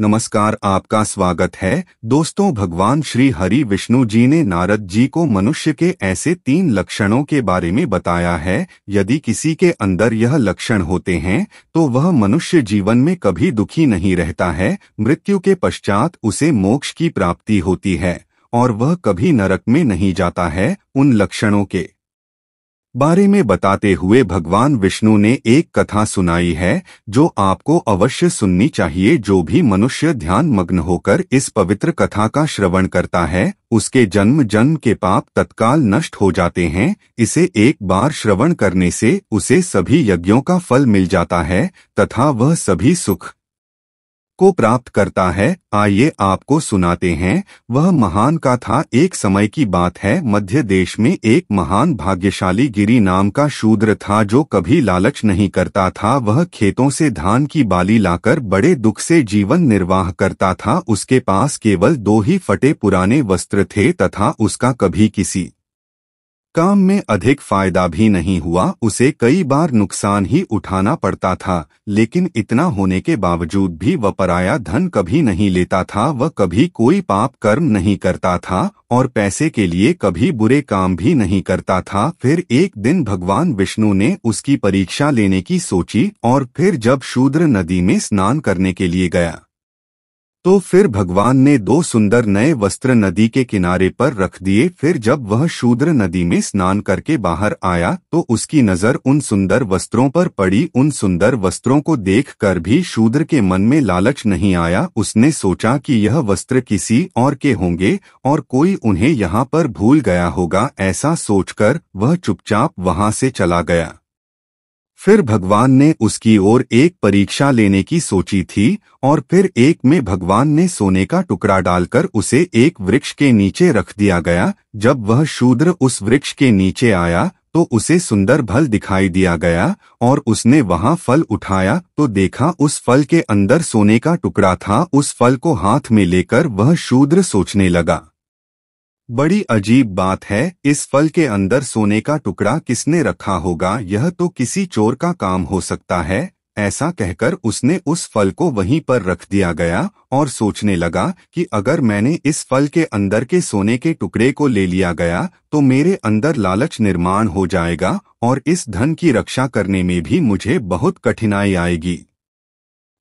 नमस्कार आपका स्वागत है दोस्तों भगवान श्री हरि विष्णु जी ने नारद जी को मनुष्य के ऐसे तीन लक्षणों के बारे में बताया है यदि किसी के अंदर यह लक्षण होते हैं तो वह मनुष्य जीवन में कभी दुखी नहीं रहता है मृत्यु के पश्चात उसे मोक्ष की प्राप्ति होती है और वह कभी नरक में नहीं जाता है उन लक्षणों के बारे में बताते हुए भगवान विष्णु ने एक कथा सुनाई है जो आपको अवश्य सुननी चाहिए जो भी मनुष्य ध्यान मग्न होकर इस पवित्र कथा का श्रवण करता है उसके जन्म जन्म के पाप तत्काल नष्ट हो जाते हैं इसे एक बार श्रवण करने से उसे सभी यज्ञों का फल मिल जाता है तथा वह सभी सुख को प्राप्त करता है आइए आपको सुनाते हैं वह महान का था एक समय की बात है मध्य देश में एक महान भाग्यशाली गिरी नाम का शूद्र था जो कभी लालच नहीं करता था वह खेतों से धान की बाली लाकर बड़े दुख से जीवन निर्वाह करता था उसके पास केवल दो ही फटे पुराने वस्त्र थे तथा उसका कभी किसी काम में अधिक फायदा भी नहीं हुआ उसे कई बार नुकसान ही उठाना पड़ता था लेकिन इतना होने के बावजूद भी वह पराया धन कभी नहीं लेता था वह कभी कोई पाप कर्म नहीं करता था और पैसे के लिए कभी बुरे काम भी नहीं करता था फिर एक दिन भगवान विष्णु ने उसकी परीक्षा लेने की सोची और फिर जब शूद्र नदी में स्नान करने के लिए गया तो फिर भगवान ने दो सुंदर नए वस्त्र नदी के किनारे पर रख दिए फिर जब वह शूद्र नदी में स्नान करके बाहर आया तो उसकी नजर उन सुंदर वस्त्रों पर पड़ी उन सुंदर वस्त्रों को देखकर भी शूद्र के मन में लालच नहीं आया उसने सोचा कि यह वस्त्र किसी और के होंगे और कोई उन्हें यहाँ पर भूल गया होगा ऐसा सोचकर वह चुपचाप वहाँ से चला गया फिर भगवान ने उसकी ओर एक परीक्षा लेने की सोची थी और फिर एक में भगवान ने सोने का टुकड़ा डालकर उसे एक वृक्ष के नीचे रख दिया गया जब वह शूद्र उस वृक्ष के नीचे आया तो उसे सुंदर फल दिखाई दिया गया और उसने वहां फल उठाया तो देखा उस फल के अंदर सोने का टुकड़ा था उस फल को हाथ में लेकर वह शूद्र सोचने लगा बड़ी अजीब बात है इस फल के अंदर सोने का टुकड़ा किसने रखा होगा यह तो किसी चोर का काम हो सकता है ऐसा कहकर उसने उस फल को वहीं पर रख दिया गया और सोचने लगा कि अगर मैंने इस फल के अंदर के सोने के टुकड़े को ले लिया गया तो मेरे अंदर लालच निर्माण हो जाएगा और इस धन की रक्षा करने में भी मुझे बहुत कठिनाई आएगी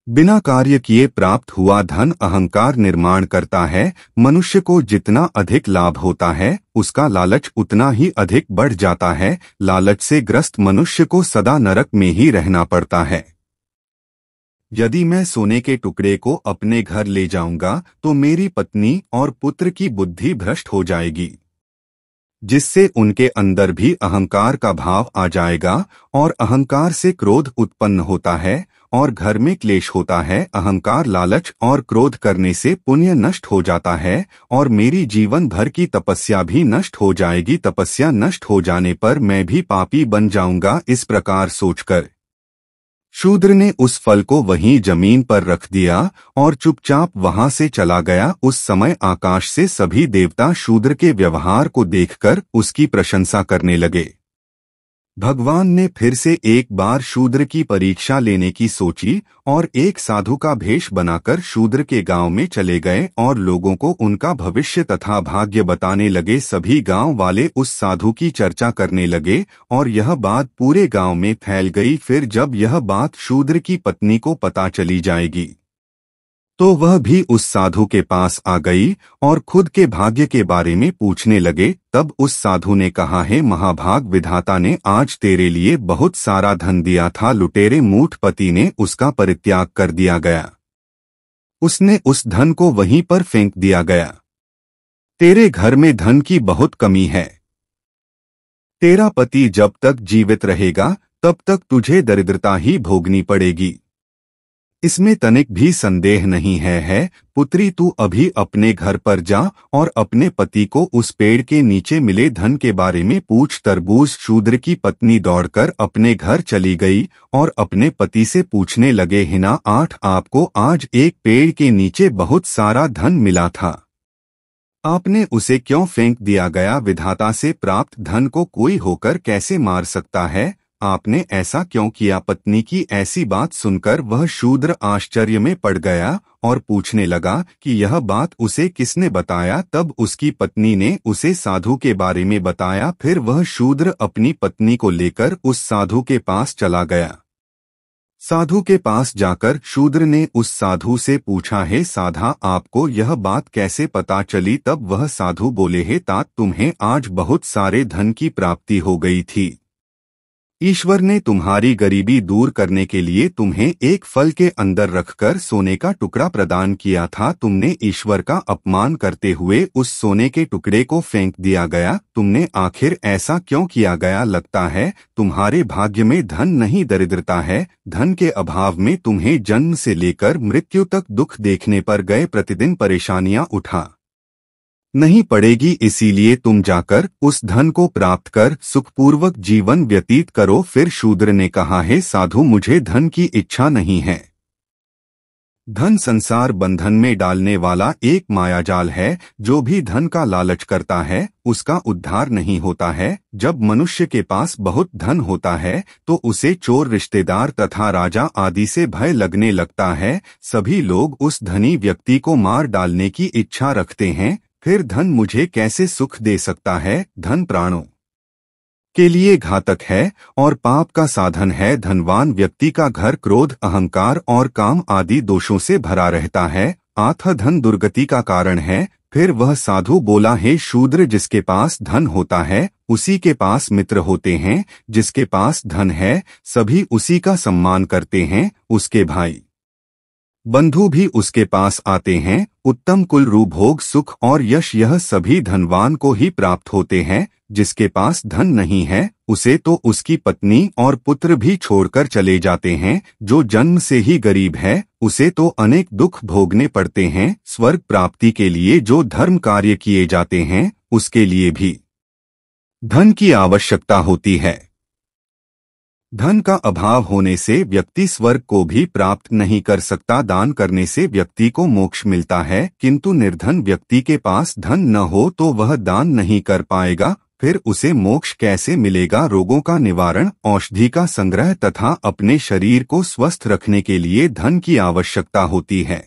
बिना कार्य किए प्राप्त हुआ धन अहंकार निर्माण करता है मनुष्य को जितना अधिक लाभ होता है उसका लालच उतना ही अधिक बढ़ जाता है लालच से ग्रस्त मनुष्य को सदा नरक में ही रहना पड़ता है यदि मैं सोने के टुकड़े को अपने घर ले जाऊंगा तो मेरी पत्नी और पुत्र की बुद्धि भ्रष्ट हो जाएगी जिससे उनके अंदर भी अहंकार का भाव आ जाएगा और अहंकार से क्रोध उत्पन्न होता है और घर में क्लेश होता है अहंकार लालच और क्रोध करने से पुण्य नष्ट हो जाता है और मेरी जीवन भर की तपस्या भी नष्ट हो जाएगी तपस्या नष्ट हो जाने पर मैं भी पापी बन जाऊंगा इस प्रकार सोचकर शूद्र ने उस फल को वहीं जमीन पर रख दिया और चुपचाप वहां से चला गया उस समय आकाश से सभी देवता शूद्र के व्यवहार को देखकर उसकी प्रशंसा करने लगे भगवान ने फिर से एक बार शूद्र की परीक्षा लेने की सोची और एक साधु का भेष बनाकर शूद्र के गांव में चले गए और लोगों को उनका भविष्य तथा भाग्य बताने लगे सभी गांव वाले उस साधु की चर्चा करने लगे और यह बात पूरे गांव में फैल गई फिर जब यह बात शूद्र की पत्नी को पता चली जाएगी तो वह भी उस साधु के पास आ गई और खुद के भाग्य के बारे में पूछने लगे तब उस साधु ने कहा है महाभाग विधाता ने आज तेरे लिए बहुत सारा धन दिया था लुटेरे मूठ पति ने उसका परित्याग कर दिया गया उसने उस धन को वहीं पर फेंक दिया गया तेरे घर में धन की बहुत कमी है तेरा पति जब तक जीवित रहेगा तब तक तुझे दरिद्रता ही भोगनी पड़ेगी इसमें तनिक भी संदेह नहीं है है पुत्री तू अभी अपने घर पर जा और अपने पति को उस पेड़ के नीचे मिले धन के बारे में पूछ तरबूज शूद्र की पत्नी दौड़कर अपने घर चली गई और अपने पति से पूछने लगे हिना आठ आपको आज एक पेड़ के नीचे बहुत सारा धन मिला था आपने उसे क्यों फेंक दिया गया विधाता से प्राप्त धन को कोई होकर कैसे मार सकता है आपने ऐसा क्यों किया पत्नी की ऐसी बात सुनकर वह शूद्र आश्चर्य में पड़ गया और पूछने लगा कि यह बात उसे किसने बताया तब उसकी पत्नी ने उसे साधु के बारे में बताया फिर वह शूद्र अपनी पत्नी को लेकर उस साधु के पास चला गया साधु के पास जाकर शूद्र ने उस साधु से पूछा है साधा आपको यह बात कैसे पता चली तब वह साधु बोले है तात तुम्हें आज बहुत सारे धन की प्राप्ति हो गई थी ईश्वर ने तुम्हारी गरीबी दूर करने के लिए तुम्हें एक फल के अंदर रखकर सोने का टुकड़ा प्रदान किया था तुमने ईश्वर का अपमान करते हुए उस सोने के टुकड़े को फेंक दिया गया तुमने आखिर ऐसा क्यों किया गया लगता है तुम्हारे भाग्य में धन नहीं दरिद्रता है धन के अभाव में तुम्हें जन्म से लेकर मृत्यु तक दुख देखने पर गए प्रतिदिन परेशानियां उठा नहीं पड़ेगी इसीलिए तुम जाकर उस धन को प्राप्त कर सुखपूर्वक जीवन व्यतीत करो फिर शूद्र ने कहा है साधु मुझे धन की इच्छा नहीं है धन संसार बंधन में डालने वाला एक मायाजाल है जो भी धन का लालच करता है उसका उद्धार नहीं होता है जब मनुष्य के पास बहुत धन होता है तो उसे चोर रिश्तेदार तथा राजा आदि से भय लगने लगता है सभी लोग उस धनी व्यक्ति को मार डालने की इच्छा रखते हैं फिर धन मुझे कैसे सुख दे सकता है धन प्राणों के लिए घातक है और पाप का साधन है धनवान व्यक्ति का घर क्रोध अहंकार और काम आदि दोषों से भरा रहता है आथ धन दुर्गति का कारण है फिर वह साधु बोला है शूद्र जिसके पास धन होता है उसी के पास मित्र होते हैं जिसके पास धन है सभी उसी का सम्मान करते हैं उसके भाई बंधु भी उसके पास आते हैं उत्तम कुल रूभोग सुख और यश यह सभी धनवान को ही प्राप्त होते हैं जिसके पास धन नहीं है उसे तो उसकी पत्नी और पुत्र भी छोड़कर चले जाते हैं जो जन्म से ही गरीब है उसे तो अनेक दुख भोगने पड़ते हैं स्वर्ग प्राप्ति के लिए जो धर्म कार्य किए जाते हैं उसके लिए भी धन की आवश्यकता होती है धन का अभाव होने से व्यक्ति स्वर्ग को भी प्राप्त नहीं कर सकता दान करने से व्यक्ति को मोक्ष मिलता है किंतु निर्धन व्यक्ति के पास धन न हो तो वह दान नहीं कर पाएगा फिर उसे मोक्ष कैसे मिलेगा रोगों का निवारण औषधि का संग्रह तथा अपने शरीर को स्वस्थ रखने के लिए धन की आवश्यकता होती है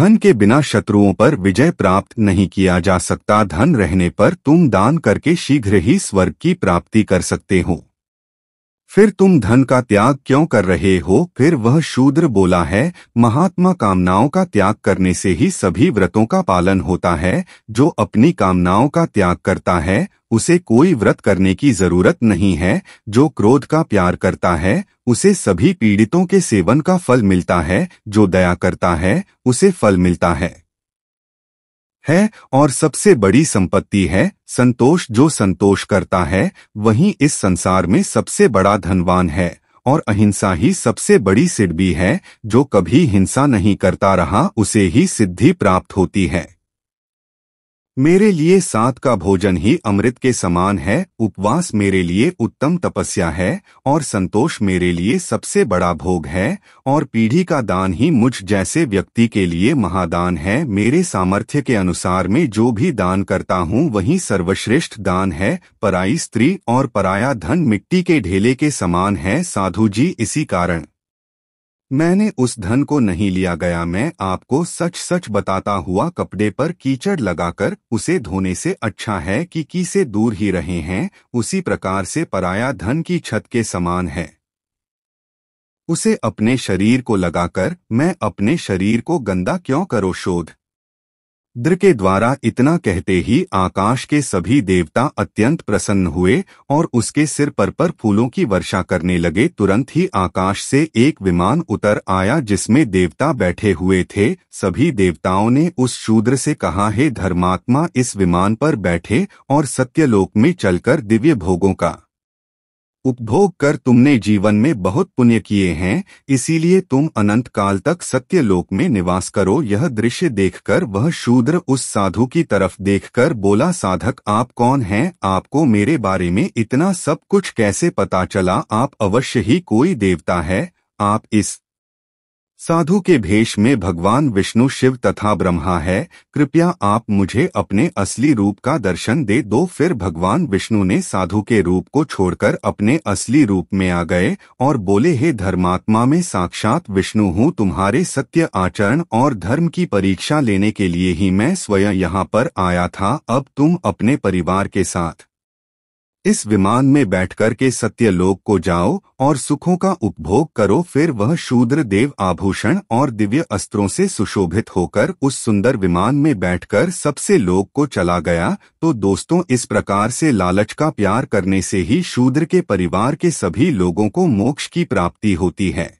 धन के बिना शत्रुओं पर विजय प्राप्त नहीं किया जा सकता धन रहने पर तुम दान करके शीघ्र ही स्वर्ग की प्राप्ति कर सकते हो फिर तुम धन का त्याग क्यों कर रहे हो फिर वह शूद्र बोला है महात्मा कामनाओं का त्याग करने से ही सभी व्रतों का पालन होता है जो अपनी कामनाओं का त्याग करता है उसे कोई व्रत करने की जरूरत नहीं है जो क्रोध का प्यार करता है उसे सभी पीड़ितों के सेवन का फल मिलता है जो दया करता है उसे फल मिलता है है और सबसे बड़ी संपत्ति है संतोष जो संतोष करता है वही इस संसार में सबसे बड़ा धनवान है और अहिंसा ही सबसे बड़ी सिद्धि है जो कभी हिंसा नहीं करता रहा उसे ही सिद्धि प्राप्त होती है मेरे लिए सात का भोजन ही अमृत के समान है उपवास मेरे लिए उत्तम तपस्या है और संतोष मेरे लिए सबसे बड़ा भोग है और पीढ़ी का दान ही मुझ जैसे व्यक्ति के लिए महादान है मेरे सामर्थ्य के अनुसार मैं जो भी दान करता हूँ वही सर्वश्रेष्ठ दान है पराई स्त्री और पराया धन मिट्टी के ढेले के समान है साधु जी इसी कारण मैंने उस धन को नहीं लिया गया मैं आपको सच सच बताता हुआ कपड़े पर कीचड़ लगाकर उसे धोने से अच्छा है कि की से दूर ही रहे हैं उसी प्रकार से पराया धन की छत के समान है उसे अपने शरीर को लगाकर मैं अपने शरीर को गंदा क्यों करो शोध रुद्र के द्वारा इतना कहते ही आकाश के सभी देवता अत्यंत प्रसन्न हुए और उसके सिर पर पर फूलों की वर्षा करने लगे तुरंत ही आकाश से एक विमान उतर आया जिसमें देवता बैठे हुए थे सभी देवताओं ने उस शूद्र से कहा है धर्मात्मा इस विमान पर बैठे और सत्यलोक में चलकर दिव्य भोगों का उपभोग कर तुमने जीवन में बहुत पुण्य किए हैं इसीलिए तुम अनंत काल तक सत्य लोक में निवास करो यह दृश्य देखकर वह शूद्र उस साधु की तरफ देखकर बोला साधक आप कौन हैं आपको मेरे बारे में इतना सब कुछ कैसे पता चला आप अवश्य ही कोई देवता है आप इस साधु के भेष में भगवान विष्णु शिव तथा ब्रह्मा है कृपया आप मुझे अपने असली रूप का दर्शन दे दो फिर भगवान विष्णु ने साधु के रूप को छोड़कर अपने असली रूप में आ गए और बोले हे धर्मात्मा में साक्षात विष्णु हूँ तुम्हारे सत्य आचरण और धर्म की परीक्षा लेने के लिए ही मैं स्वयं यहाँ पर आया था अब तुम अपने परिवार के साथ इस विमान में बैठकर के सत्यलोक को जाओ और सुखों का उपभोग करो फिर वह शूद्र देव आभूषण और दिव्य अस्त्रों से सुशोभित होकर उस सुंदर विमान में बैठकर सबसे लोक को चला गया तो दोस्तों इस प्रकार से लालच का प्यार करने से ही शूद्र के परिवार के सभी लोगों को मोक्ष की प्राप्ति होती है